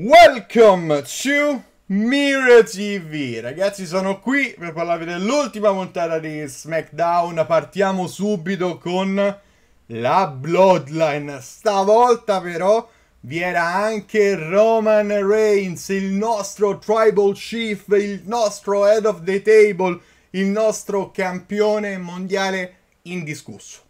Welcome to Mirror TV Ragazzi sono qui per parlarvi dell'ultima montata di SmackDown Partiamo subito con la Bloodline Stavolta però vi era anche Roman Reigns Il nostro Tribal Chief, il nostro Head of the Table Il nostro campione mondiale indiscusso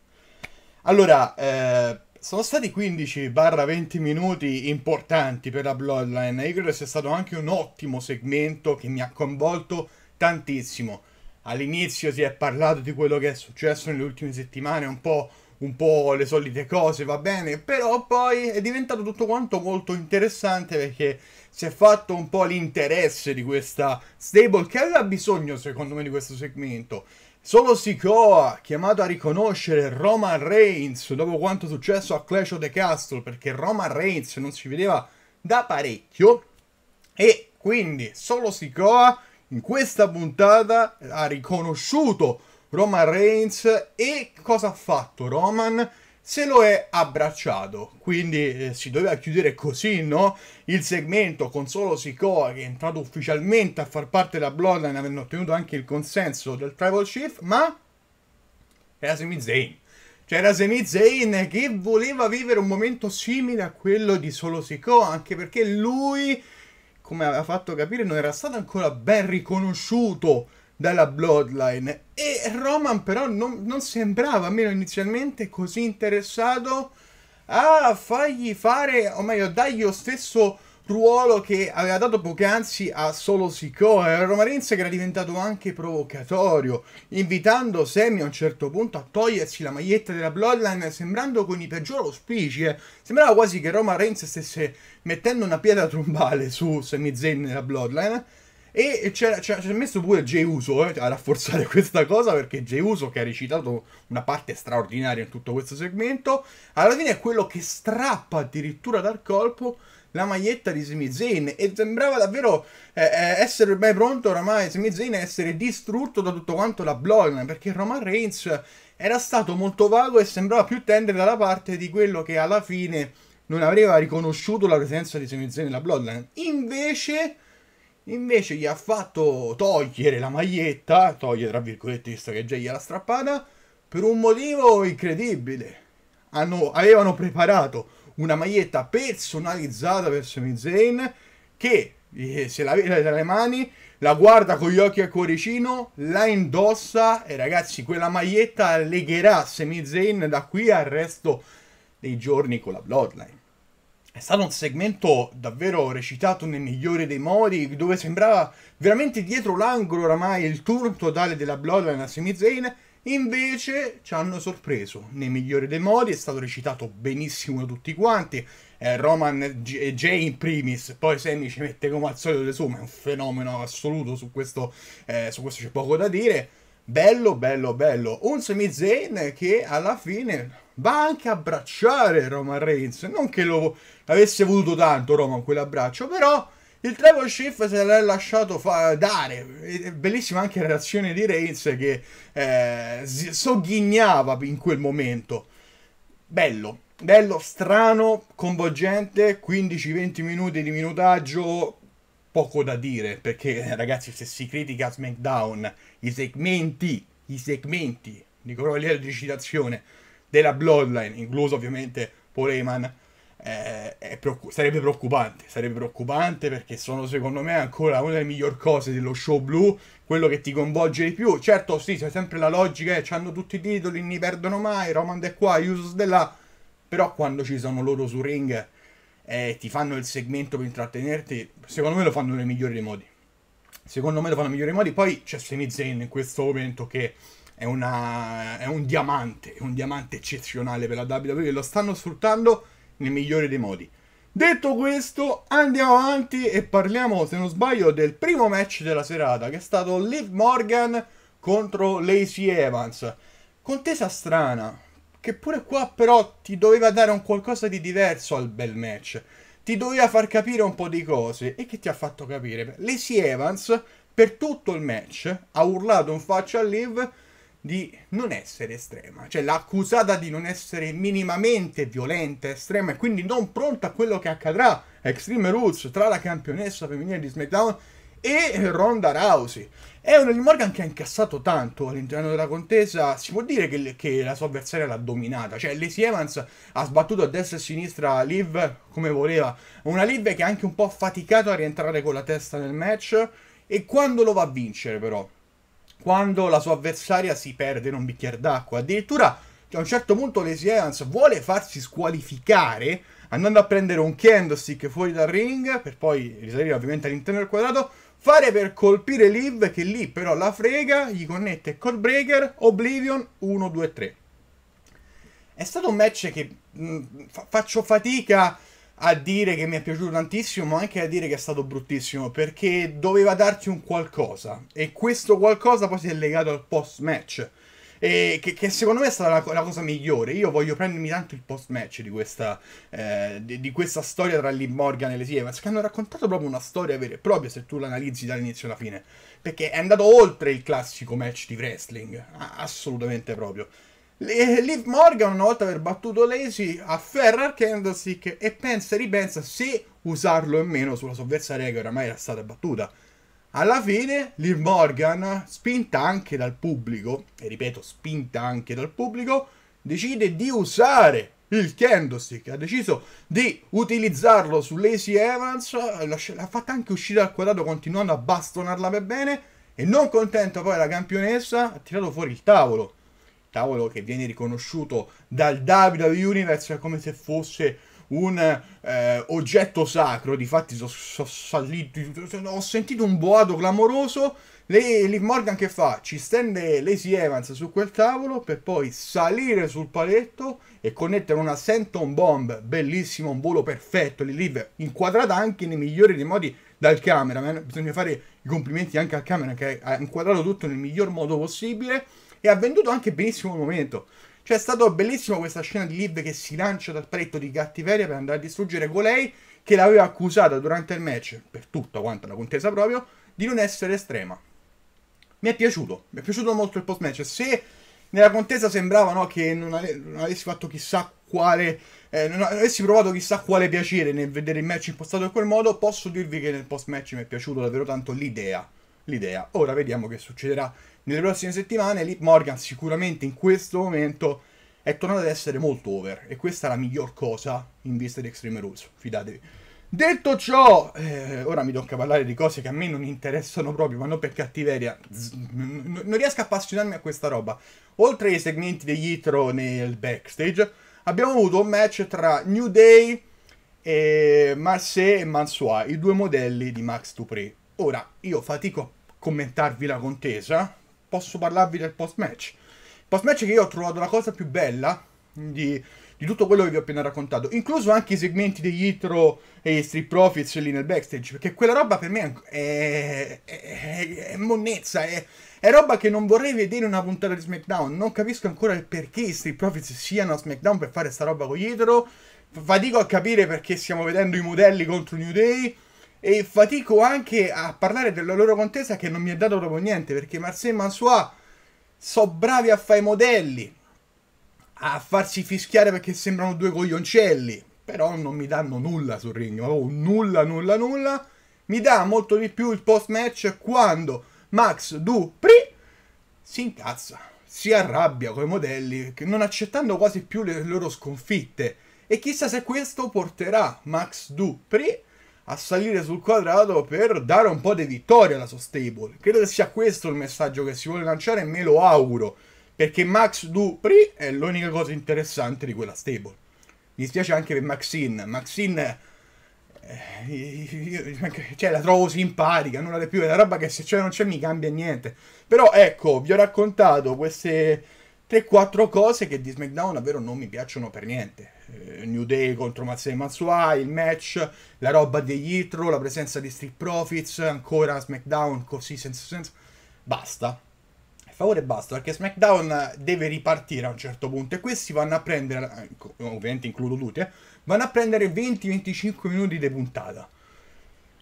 Allora, eh sono stati 15-20 minuti importanti per la Bloodline. Io credo sia stato anche un ottimo segmento che mi ha coinvolto tantissimo. All'inizio si è parlato di quello che è successo nelle ultime settimane, un po', un po' le solite cose, va bene, però poi è diventato tutto quanto molto interessante perché si è fatto un po' l'interesse di questa stable che aveva bisogno secondo me di questo segmento Solo Sikoa, chiamato a riconoscere Roman Reigns dopo quanto successo a Clash of the Castle, perché Roman Reigns non si vedeva da parecchio, e quindi solo Sikoa in questa puntata ha riconosciuto Roman Reigns e cosa ha fatto Roman? se lo è abbracciato. Quindi eh, si doveva chiudere così, no? Il segmento con solo Sikoa che è entrato ufficialmente a far parte della Bloodline avendo ottenuto anche il consenso del Tribal Chief, ma era Sami Zayn. C'era cioè, Sami Zayn che voleva vivere un momento simile a quello di solo Sikoa, anche perché lui, come aveva fatto capire, non era stato ancora ben riconosciuto dalla Bloodline. E Roman però non, non sembrava, almeno inizialmente, così interessato a fargli fare, o meglio, dargli lo stesso ruolo che aveva dato poc'anzi a Solo Sikoa. Romarense che era diventato anche provocatorio, invitando Sammy a un certo punto a togliersi la maglietta della Bloodline, sembrando con i peggiori auspici. Eh. Sembrava quasi che Roman Romarense stesse mettendo una pietra trombale su Sammy Zayn nella Bloodline e ci ha messo pure Jay Uso eh, a rafforzare questa cosa perché Jay Uso, che ha recitato una parte straordinaria in tutto questo segmento, alla fine è quello che strappa addirittura dal colpo la maglietta di Sami Zayn e sembrava davvero eh, eh essere ben pronto oramai Sami Zayn a essere distrutto da tutto quanto la bloodline perché Roman Reigns era stato molto vago e sembrava più tendere dalla parte di quello che alla fine non aveva riconosciuto la presenza di Sami Zayn nella bloodline invece Invece gli ha fatto togliere la maglietta, togliere tra virgolette, visto che già gliela strappata, per un motivo incredibile. Hanno, avevano preparato una maglietta personalizzata per Sami Zayn che eh, se la vede tra le mani, la guarda con gli occhi al cuoricino, la indossa e ragazzi quella maglietta legherà Sami Zayn da qui al resto dei giorni con la Bloodline. È stato un segmento davvero recitato nel migliore dei modi, dove sembrava veramente dietro l'angolo oramai il turno totale della Bloodline a Sami Zayn, Invece ci hanno sorpreso, Nel migliore dei modi, è stato recitato benissimo da tutti quanti, eh, Roman e G- Jay in primis, poi Sammy ci mette come al solito le somme, è un fenomeno assoluto, su questo, eh, su questo c'è poco da dire, bello bello bello un Sami Zayn che alla fine va anche a abbracciare Roman Reigns non che lo avesse voluto tanto Roman quell'abbraccio però il Trevor Shift se l'è lasciato dare, bellissima anche la reazione di Reigns che eh, sogghignava in quel momento. Bello, bello, strano, coinvolgente, 15-20 minuti di minutaggio poco da dire perché eh, ragazzi se si critica SmackDown i segmenti i segmenti di corollario di citazione della Bloodline incluso ovviamente Poleman, eh, preoccup- sarebbe preoccupante sarebbe preoccupante perché sono secondo me ancora una delle migliori cose dello show blu quello che ti coinvolge di più certo sì c'è sempre la logica eh, hanno tutti i titoli non ne perdono mai Roman è qua Usus è là però quando ci sono loro su ring eh, ti fanno il segmento per intrattenerti, secondo me lo fanno nel migliore dei modi. Secondo me lo fanno nel migliore dei modi. Poi c'è Semi Zayn in questo momento che è, una, è un diamante, è un diamante eccezionale per la WWE, lo stanno sfruttando nel migliore dei modi. Detto questo, andiamo avanti e parliamo, se non sbaglio, del primo match della serata, che è stato Liv Morgan contro Lacey Evans. Contesa strana, che pure qua però ti doveva dare un qualcosa di diverso al bel match. Ti doveva far capire un po' di cose. E che ti ha fatto capire? Lacey Evans, per tutto il match, ha urlato in faccia a Liv di non essere estrema. Cioè l'ha accusata di non essere minimamente violenta, estrema, e quindi non pronta a quello che accadrà a Extreme Rules tra la campionessa femminile di SmackDown e Ronda Rousey. È una di Morgan che ha incassato tanto all'interno della contesa, si può dire che, che la sua avversaria l'ha dominata, cioè Lacey Evans ha sbattuto a destra e a sinistra Liv come voleva, una Liv che ha anche un po' faticato a rientrare con la testa nel match e quando lo va a vincere però, quando la sua avversaria si perde in un bicchiere d'acqua, addirittura a un certo punto Lacey Evans vuole farsi squalificare andando a prendere un candlestick fuori dal ring, per poi risalire ovviamente all'interno del quadrato, fare per colpire Liv, che lì però la frega, gli connette Code Breaker, Oblivion 1, 2, 3. È stato un match che mh, mm, fa- faccio fatica a dire che mi è piaciuto tantissimo, ma anche a dire che è stato bruttissimo, perché doveva darti un qualcosa. E questo qualcosa poi si è legato al post-match. E che, che secondo me è stata la, la, cosa migliore. Io voglio prendermi tanto il post-match di questa, eh, di, di questa storia tra Liv Morgan e le Evans, che hanno raccontato proprio una storia vera e propria se tu l'analizzi dall'inizio alla fine. Perché è andato oltre il classico match di wrestling, assolutamente proprio. Liv Morgan, una volta aver battuto Lacey, afferra il candlestick e pensa e ripensa se usarlo o meno sulla sua avversaria che oramai era stata battuta. Alla fine Lil Morgan, spinta anche dal pubblico, e ripeto spinta anche dal pubblico, decide di usare il candlestick, ha deciso di utilizzarlo su Lacey Evans, l'ha fatta anche uscire dal quadrato continuando a bastonarla per bene e non contenta poi la campionessa ha tirato fuori il tavolo, tavolo che viene riconosciuto dal WWE Universe come se fosse un eh, oggetto sacro, Difatti, fatti so, so, salito, ho sentito un boato clamoroso, lei, lì Morgan che fa? Ci stende Lacey Evans su quel tavolo per poi salire sul paletto e connettere una Senton Bomb, bellissimo, un volo perfetto, lì live inquadrata anche nei migliori dei modi dal cameraman, bisogna fare i complimenti anche al cameraman che ha inquadrato tutto nel miglior modo possibile e ha venduto anche benissimo il momento. Cioè, è stato bellissimo questa scena di Liv che si lancia dal paletto di cattiveria per andare a distruggere colei che l'aveva accusata durante il match, per tutta quanta la contesa proprio, di non essere estrema. Mi è piaciuto, mi è piaciuto molto il post-match. Se nella contesa sembrava no, che non, ave- non, avessi fatto chissà quale. Eh, non avessi provato chissà quale piacere nel vedere il match impostato in quel modo, posso dirvi che nel post-match mi è piaciuto davvero tanto l'idea. L'idea. Ora vediamo che succederà nelle prossime settimane Lip Morgan sicuramente in questo momento è tornato ad essere molto over e questa è la miglior cosa in vista di Extreme Rules, fidatevi. Detto ciò, eh, ora mi tocca parlare di cose che a me non interessano proprio, ma non per cattiveria, non riesco a appassionarmi a questa roba. Oltre ai segmenti degli Itro nel backstage, abbiamo avuto un match tra New Day e Marseille e Mansois, i due modelli di Max Dupré. Ora, io fatico a commentarvi la contesa, posso parlarvi del post-match. Post-match che io ho trovato la cosa più bella di, di, tutto quello che vi ho appena raccontato, incluso anche i segmenti degli Hitro e Street Profits lì nel backstage, perché quella roba per me è, è, è, è monnezza, è, è roba che non vorrei vedere una puntata di SmackDown. Non capisco ancora il perché i Street Profits siano a SmackDown per fare sta roba con gli etero. Fatico a capire perché stiamo vedendo i modelli contro New Day e fatico anche a parlare della loro contesa che non mi ha dato proprio niente perché Marseille e Mansois so bravi a fare i modelli a farsi fischiare perché sembrano due coglioncelli però non mi danno nulla sul ring ma nulla nulla nulla mi dà molto di più il post match quando Max Dupri si incazza si arrabbia con i modelli non accettando quasi più le loro sconfitte e chissà se questo porterà Max Dupri a salire sul quadrato per dare un po' di vittoria alla sua stable. Credo che sia questo il messaggio che si vuole lanciare e me lo auguro, perché Max Dupri è l'unica cosa interessante di quella stable. Mi dispiace anche per Maxine. Maxine eh, cioè, la trovo simpatica, nulla di più, è una roba che se c'è cioè o non c'è mi cambia niente. Però ecco, vi ho raccontato queste 3-4 cose che di SmackDown davvero non mi piacciono per niente. Eh, New Day contro Mazzei Matsuai, il match, la roba degli Hitro, la presenza di Street Profits, ancora SmackDown così senza senso. Basta. Per favore basta, perché SmackDown deve ripartire a un certo punto e questi vanno a prendere, ecco, ovviamente includo tutti, eh, vanno a prendere 20-25 minuti di puntata.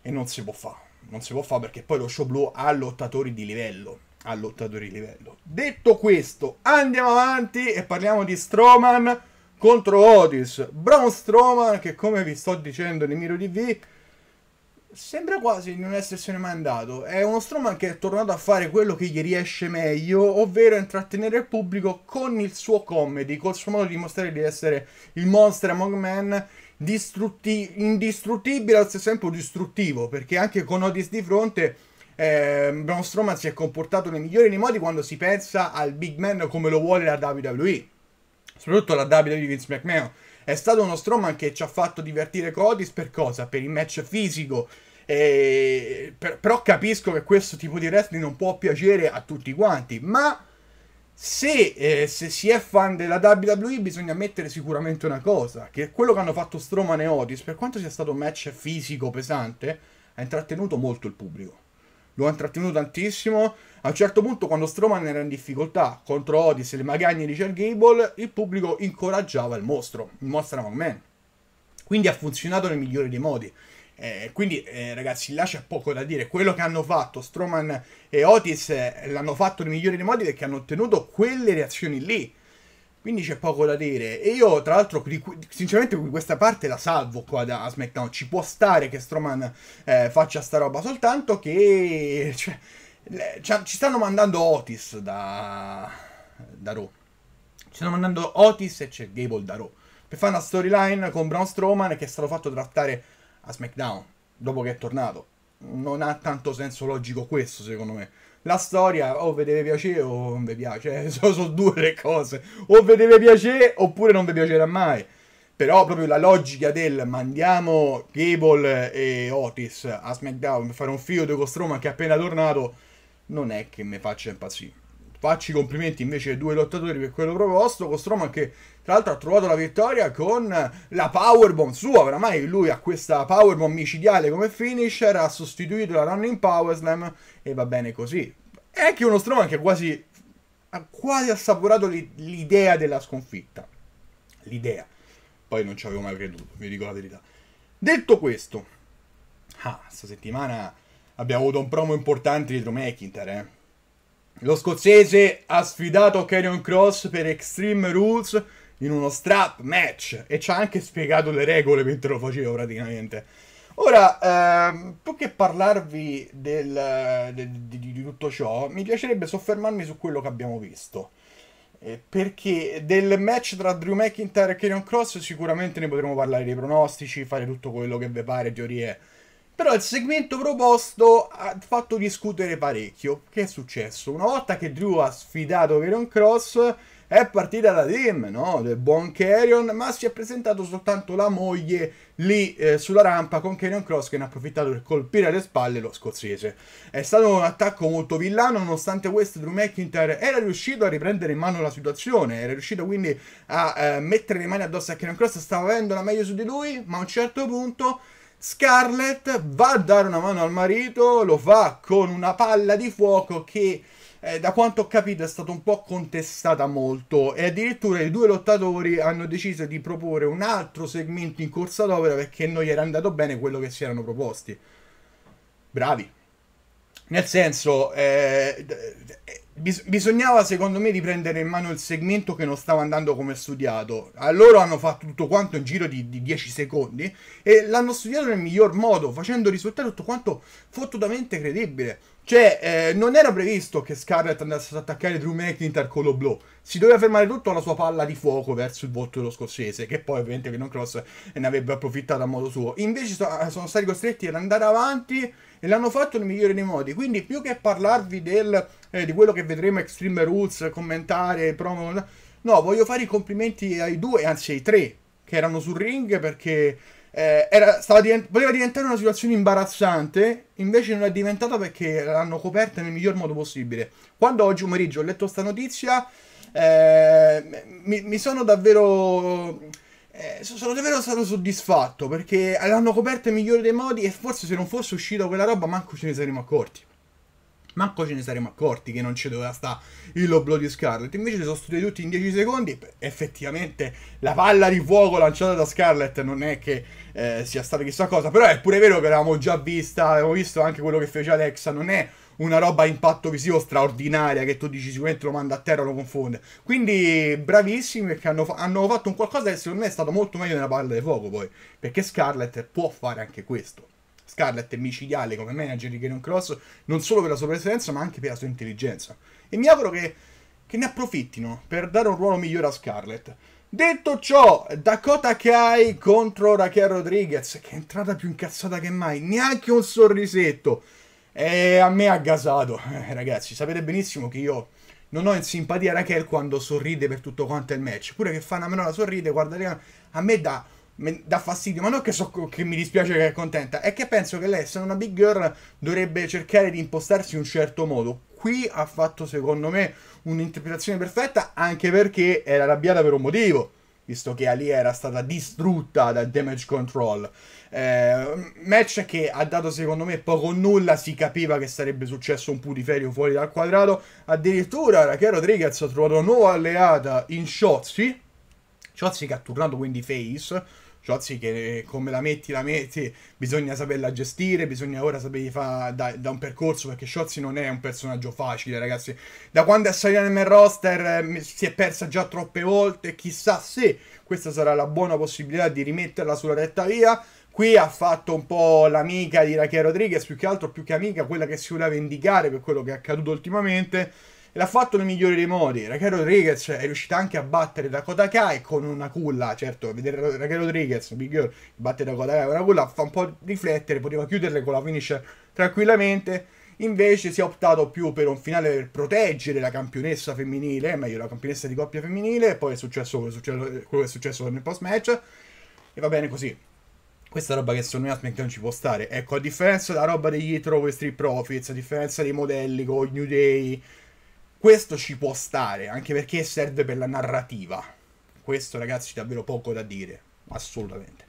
E non si può fare. Non si può fare perché poi lo show blu ha lottatori di livello lottatore di livello. Detto questo, andiamo avanti e parliamo di Strowman contro Otis. Braun Strowman, che come vi sto dicendo nel Miro TV, sembra quasi non essersene mai andato. È uno Strowman che è tornato a fare quello che gli riesce meglio, ovvero intrattenere il pubblico con il suo comedy, col suo modo di mostrare di essere il monster among men indistruttibile, al stesso tempo distruttivo, perché anche con Otis di fronte eh, Braun Strowman si è comportato nei migliori dei modi quando si pensa al big man come lo vuole la WWE, soprattutto la WWE Vince McMahon. È stato uno Strowman che ci ha fatto divertire Codis per cosa? Per il match fisico. Eh, per, però capisco che questo tipo di wrestling non può piacere a tutti quanti, ma se, eh, se, si è fan della WWE bisogna ammettere sicuramente una cosa, che quello che hanno fatto Strowman e Otis, per quanto sia stato un match fisico pesante, ha intrattenuto molto il pubblico lo ha intrattenuto tantissimo. A un certo punto, quando Strowman era in difficoltà contro Otis e le magagne di Richard Gable, il pubblico incoraggiava il mostro, il Monster Among Man. Quindi ha funzionato nel migliore dei modi. Eh, quindi, eh, ragazzi, là c'è poco da dire. Quello che hanno fatto Strowman e Otis eh, l'hanno fatto nel migliore dei modi perché hanno ottenuto quelle reazioni lì quindi c'è poco da dire. E io, tra l'altro, sinceramente questa parte la salvo qua da SmackDown. Ci può stare che Stroman eh, faccia sta roba, soltanto che... Cioè, le, ci stanno mandando Otis da... da Raw. Ci stanno mandando Otis e c'è Gable da Raw. Per fare una storyline con Braun Strowman che è stato fatto trattare a SmackDown, dopo che è tornato. Non ha tanto senso logico questo, secondo me la storia o vi deve piacere o non vi piace, eh, sono, sono due le cose, o vi deve piacere oppure non vi piacerà mai. Però proprio la logica del mandiamo Gable e Otis a SmackDown per fare un figlio di Costroma che è appena tornato non è che mi faccia impazzire faccio i complimenti invece ai due lottatori per quello proposto. Con Strowman che tra l'altro ha trovato la vittoria con la powerbomb sua. Oramai lui ha questa powerbomb micidiale come finisher. Ha sostituito la running powerslam e va bene così. È anche uno Strowman che quasi, ha quasi assaporato l'idea della sconfitta. L'idea. Poi non ci avevo mai creduto, vi dico la verità. Detto questo, ah, sta settimana abbiamo avuto un promo importante dietro McIntyre, eh? Lo scozzese ha sfidato Carrion Cross per Extreme Rules in uno strap match e ci ha anche spiegato le regole mentre lo faceva praticamente. Ora, ehm, più che parlarvi del, de, di, di, tutto ciò, mi piacerebbe soffermarmi su quello che abbiamo visto. Eh, perché del match tra Drew McIntyre e Carrion Cross sicuramente ne potremo parlare dei pronostici, fare tutto quello che vi pare, teorie però il segmento proposto ha fatto discutere parecchio. Che è successo? Una volta che Drew ha sfidato Kieron Cross, è partita la team, no? Del buon Carrion, ma si è presentato soltanto la moglie lì eh, sulla rampa con Carrion Cross che ne ha approfittato per colpire alle spalle lo scozzese. È stato un attacco molto villano, nonostante questo Drew McIntyre era riuscito a riprendere in mano la situazione, era riuscito quindi a eh, mettere le mani addosso a Carrion Cross, stava avendo la meglio su di lui, ma a un certo punto Scarlett va a dare una mano al marito, lo fa con una palla di fuoco che eh, da quanto ho capito è stata un po' contestata molto e addirittura i due lottatori hanno deciso di proporre un altro segmento in corsa d'opera perché non gli era andato bene quello che si erano proposti. Bravi. Nel senso, eh, eh Bis- bisognava secondo me riprendere in mano il segmento che non stava andando come studiato. A loro hanno fatto tutto quanto in giro di 10 secondi e l'hanno studiato nel miglior modo, facendo risultare tutto quanto fottutamente credibile. Cioè, eh, non era previsto che Scarlett andasse ad attaccare Drew McIntyre con lo blow. Si doveva fermare tutto alla sua palla di fuoco verso il volto dello scozzese, che poi ovviamente Kevin Cross ne avrebbe approfittato a modo suo. Invece so, eh, sono stati costretti ad andare avanti e l'hanno fatto nel migliore dei modi. Quindi più che parlarvi del, eh, di quello che vedremo Extreme Rules, commentare, promo... No, voglio fare i complimenti ai due, anzi ai tre, che erano sul ring perché eh, era, divent- voleva diventare una situazione imbarazzante, invece non è diventata perché l'hanno coperta nel miglior modo possibile. Quando oggi pomeriggio ho letto questa notizia, eh, mi, mi sono davvero... Eh, sono davvero stato soddisfatto perché l'hanno coperta nel migliore dei modi e forse se non fosse uscita quella roba manco ce ne saremmo accorti manco ce ne saremmo accorti che non ci doveva stare il loblo di Scarlett. Invece li sono studiati tutti in 10 secondi. Effettivamente la palla di fuoco lanciata da Scarlett non è che eh, sia stata chissà cosa, però è pure vero che l'avevamo già vista, avevamo visto anche quello che fece Alexa, non è una roba a impatto visivo straordinaria che tu dici sicuramente lo manda a terra lo confonde. Quindi bravissimi perché hanno, fa- hanno fatto un qualcosa che secondo me è stato molto meglio nella palla di fuoco poi, perché Scarlett può fare anche questo. Scarlett è micidiale come manager di Karen Cross, non solo per la sua presenza, ma anche per la sua intelligenza. E mi auguro che, che ne approfittino per dare un ruolo migliore a Scarlett. Detto ciò, Dakota Kai contro Raquel Rodriguez, che è entrata più incazzata che mai, neanche un sorrisetto. E a me ha gasato, eh, ragazzi, sapete benissimo che io non ho in simpatia Raquel quando sorride per tutto quanto il match, pure che fa una menola sorride, guarda, a me dà dà fastidio, ma non che, so, che mi dispiace che è contenta, è che penso che lei, essendo una big girl, dovrebbe cercare di impostarsi in un certo modo. Qui ha fatto, secondo me, un'interpretazione perfetta, anche perché era arrabbiata per un motivo, visto che Ali era stata distrutta da Damage Control. Eh, match che ha dato, secondo me, poco o nulla, si capiva che sarebbe successo un putiferio fuori dal quadrato. Addirittura Raquel Rodriguez ha trovato una nuova alleata in Shotzi, Shotzi che ha tornato quindi face cioè che come la metti la metti bisogna saperla gestire bisogna ora sapergli fare da, da, un percorso perché Sciozzi non è un personaggio facile ragazzi da quando è salita nel main roster eh, si è persa già troppe volte chissà se questa sarà la buona possibilità di rimetterla sulla retta via Qui ha fatto un po' l'amica di Raquel Rodriguez, più che altro, più che amica, quella che si voleva vendicare per quello che è accaduto ultimamente l'ha fatto nel migliore dei modi. Raquel Rodriguez è riuscita anche a battere Dakota Kai con una culla, certo, vedere Raquel Rodriguez, Big Girl, batte Dakota Kai con una culla fa un po' riflettere, poteva chiuderle con la finisher tranquillamente. Invece si è optato più per un finale per proteggere la campionessa femminile, meglio la campionessa di coppia femminile, e poi è successo quello che è successo nel post match. E va bene così. Questa roba che su New SmackDown ci può stare. Ecco, a differenza della roba degli Throw e Street Profits, a differenza dei modelli con New Day, questo ci può stare, anche perché serve per la narrativa. Questo, ragazzi, c'è davvero poco da dire. Assolutamente.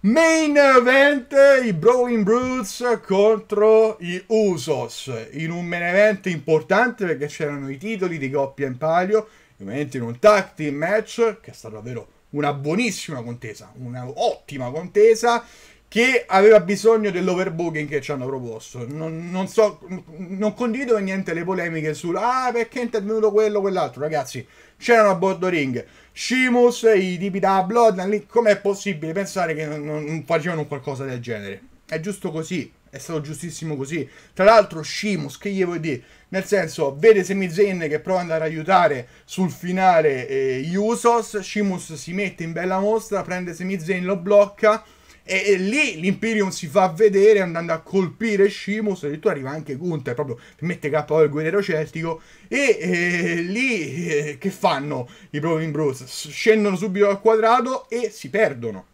Main event, i Brawling Brutes contro gli Usos. In un main event importante perché c'erano i titoli di coppia in palio. Ovviamente in un tag team match, che è stata davvero una buonissima contesa, Un'ottima contesa che aveva bisogno dell'overbooking che ci hanno proposto. Non, non, so, non condivido niente le polemiche sul ah perché è intervenuto quello quell'altro, ragazzi. C'erano a bordo ring Shimus, i tipi da Bloodline, com'è possibile pensare che non, non facevano qualcosa del genere? È giusto così, è stato giustissimo così. Tra l'altro Shimus, che gli vuoi dire? Nel senso, vede Semizen che prova ad andare ad aiutare sul finale eh, gli Usos, Shimus si mette in bella mostra, prende Semizen, lo blocca e, e, lì l'Imperium si fa vedere andando a colpire Shimus, addirittura arriva anche Gunther, proprio mette KO il guerriero celtico, e, e lì eh, che fanno i Proving Bros? Scendono subito al quadrato e si perdono.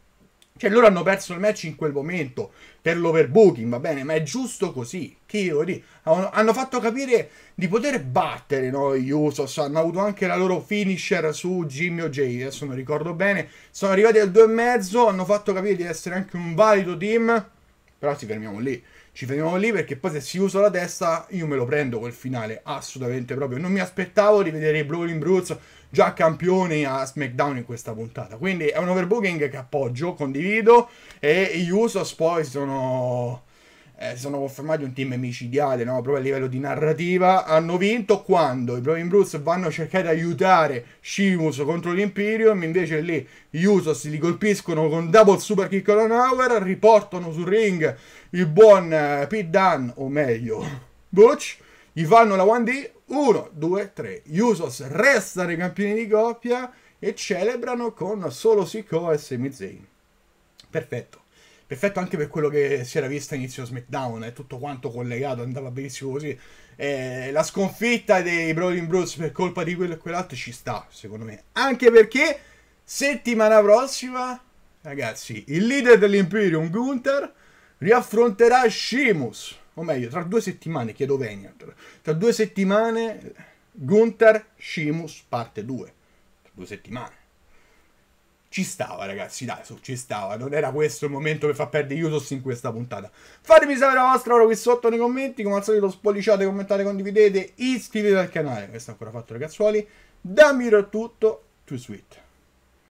Cioè loro hanno perso il match in quel momento per l'overbooking, va bene, ma è giusto così. Che io hanno fatto capire di poter battere no, gli Usos, hanno avuto anche la loro finisher su Jimmy o Jay, adesso non ricordo bene. Sono arrivati al e mezzo, hanno fatto capire di essere anche un valido team, però ci fermiamo lì. Ci fermiamo lì perché poi se si usa la testa io me lo prendo quel finale, assolutamente proprio. Non mi aspettavo di vedere i Brawling Brutes già campione a SmackDown in questa puntata. Quindi è un overbooking che appoggio, condivido e gli Usos poi sono... Eh, sono confermati un team micidiale no? proprio a livello di narrativa. Hanno vinto quando i Proving Bruce vanno a cercare di aiutare Shimus contro l'Imperium. Invece lì gli Usos li colpiscono con double super kick on hour. Riportano sul ring il buon uh, Pete Dunn, o meglio Butch. Gli fanno la 1D, 1, 2, 3. Usos restano i campioni di coppia e celebrano con solo Siko e Sami Zayn. Perfetto. Perfetto anche per quello che si era visto all'inizio SmackDown, è eh, tutto quanto collegato, andava benissimo così. Eh, la sconfitta dei Brodin Bros per colpa di quello e quell'altro ci sta, secondo me. Anche perché settimana prossima, ragazzi, il leader dell'Imperium, Gunther, riaffronterà Sheamus o meglio, tra due settimane, chiedo Veniat, tra due settimane Gunther Scimus parte 2, tra due settimane. Ci stava ragazzi, dai, su, ci stava, non era questo il momento per far perdere Usos in questa puntata. Fatemi sapere la vostra ora qui sotto nei commenti, come al solito spolliciate, commentate, condividete, iscrivetevi al canale, questo è ancora fatto ragazzuoli. Da Miro tutto, to sweet.